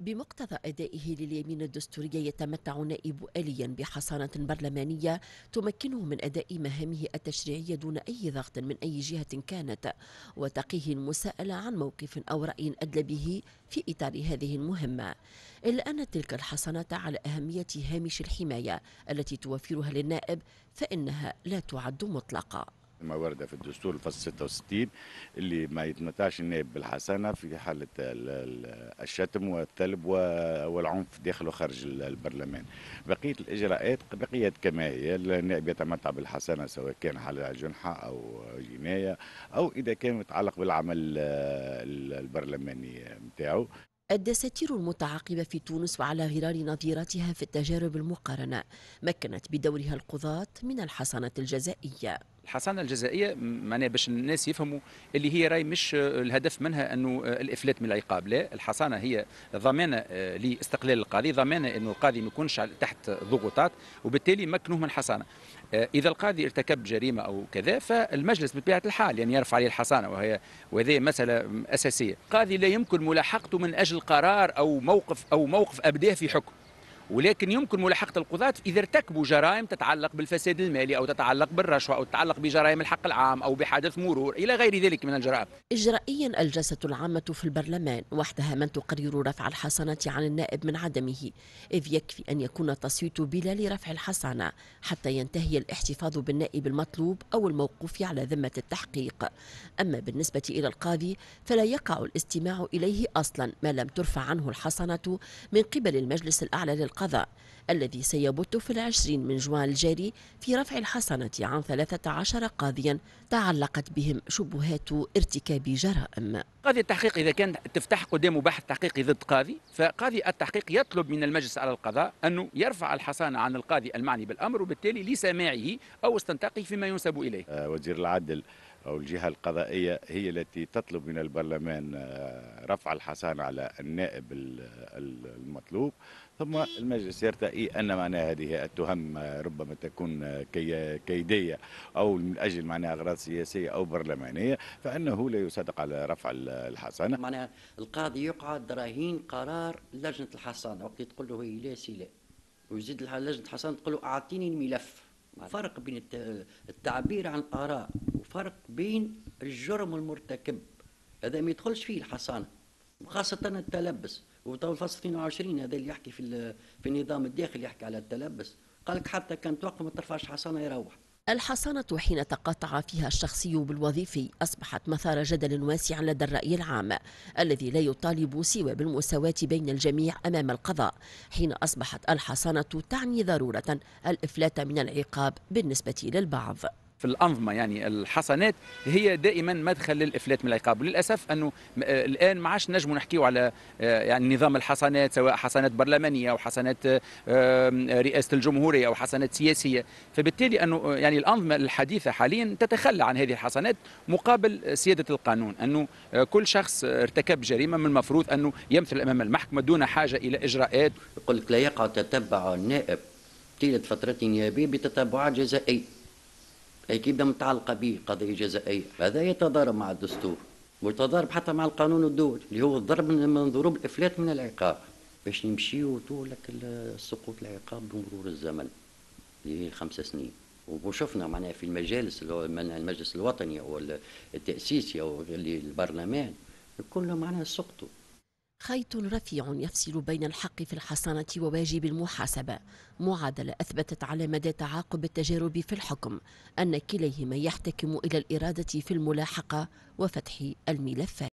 بمقتضى أدائه لليمين الدستورية يتمتع نائب آليا بحصانة برلمانية تمكنه من أداء مهامه التشريعية دون أي ضغط من أي جهة كانت وتقيه المساءلة عن موقف أو رأي أدل به في إطار هذه المهمة إلا أن تلك الحصانة على أهمية هامش الحماية التي توفرها للنائب فإنها لا تعد مطلقة ما ورد في الدستور الفصل 66 اللي ما يتمتعش النائب بالحسنه في حاله الشتم والثلب والعنف داخل وخارج البرلمان. بقيه الاجراءات بقيت كما هي النائب يتمتع بالحسنه سواء كان على جنحه او جنايه او اذا كان متعلق بالعمل البرلماني نتاعو. الدساتير المتعاقبة في تونس وعلى غرار نظيرتها في التجارب المقارنة مكنت بدورها القضاة من الحصانة الجزائية الحصانه الجزائيه معناها باش الناس يفهموا اللي هي راي مش آه، الهدف منها انه آه، الافلات من العقاب لا الحصانه هي ضمانه آه، لاستقلال القاضي ضمانه انه القاضي ما يكونش تحت ضغوطات وبالتالي مكنوه من الحصانه اذا القاضي ارتكب جريمه او كذا فالمجلس بطبيعه الحال يعني يرفع عليه الحصانه وهي وهذه مساله اساسيه القاضي لا يمكن ملاحقته من اجل قرار او موقف او موقف ابداه في حكم ولكن يمكن ملاحقه القضاة اذا ارتكبوا جرائم تتعلق بالفساد المالي او تتعلق بالرشوه او تتعلق بجرائم الحق العام او بحدث مرور الى غير ذلك من الجرائم. اجرائيا الجلسه العامه في البرلمان وحدها من تقرر رفع الحصانه عن النائب من عدمه اذ يكفي ان يكون التصويت بلا لرفع الحصانه حتى ينتهي الاحتفاظ بالنائب المطلوب او الموقوف على ذمه التحقيق. اما بالنسبه الى القاضي فلا يقع الاستماع اليه اصلا ما لم ترفع عنه الحصانه من قبل المجلس الاعلى للقاضي القضاء الذي سيبت في العشرين من جوان الجاري في رفع الحصانة عن 13 قاضيا تعلقت بهم شبهات ارتكاب جرائم قاضي التحقيق إذا كان تفتح قدامه بحث تحقيقي ضد قاضي فقاضي التحقيق يطلب من المجلس على القضاء أنه يرفع الحصانة عن القاضي المعني بالأمر وبالتالي لسماعه أو استنطاقه فيما ينسب إليه آه، وزير العدل أو الجهة القضائية هي التي تطلب من البرلمان آه، رفع الحصانة على النائب المطلوب ثم المجلس يرتئي أن معنى هذه التهم ربما تكون كيدية أو من أجل معناها أغراض سياسية أو برلمانية فأنه لا يصدق على رفع الحصانة معناها القاضي يقعد راهين قرار لجنة الحصانة وقت تقول له هي لا سلا ويزيد لجنة الحصانة تقول له أعطيني الملف فرق بين التعبير عن الآراء وفرق بين الجرم المرتكب هذا ما يدخلش فيه الحصانه وخاصه التلبس وطول الفصل 22 هذا اللي يحكي في في النظام الداخلي يحكي على التلبس قال لك حتى كان توقف ما ترفعش حصانه يروح الحصانة حين تقاطع فيها الشخصي بالوظيفي أصبحت مثار جدل واسع لدى الرأي العام الذي لا يطالب سوى بالمساواة بين الجميع أمام القضاء حين أصبحت الحصانة تعني ضرورة الإفلات من العقاب بالنسبة للبعض في الانظمه يعني الحصانات هي دائما مدخل للافلات من العقاب وللاسف انه آه، الان ما عادش نجموا نحكيوا على آه، يعني نظام الحصانات سواء حصانات برلمانيه او حصانات آه، رئاسه الجمهوريه او حصانات سياسيه فبالتالي انه يعني الانظمه الحديثه حاليا تتخلى عن هذه الحصانات مقابل سياده القانون انه كل شخص ارتكب جريمه من المفروض انه يمثل امام المحكمه دون حاجه الى اجراءات يقول لك لا يقع تتبع النائب طيله فترة نيابية بتتبعات جزائية أكيد بدها متعلقة به قضية جزائية هذا يتضارب مع الدستور ويتضارب حتى مع القانون الدولي اللي هو الضرب من ضروب الإفلات من العقاب باش نمشيو لك سقوط العقاب بمرور الزمن اللي هي خمس سنين وشفنا معناها في المجالس المجلس الوطني او التاسيسي اللي البرلمان كله معناها سقطوا خيط رفيع يفصل بين الحق في الحصانة وواجب المحاسبة معادلة أثبتت على مدى تعاقب التجارب في الحكم أن كليهما يحتكم إلى الإرادة في الملاحقة وفتح الملفات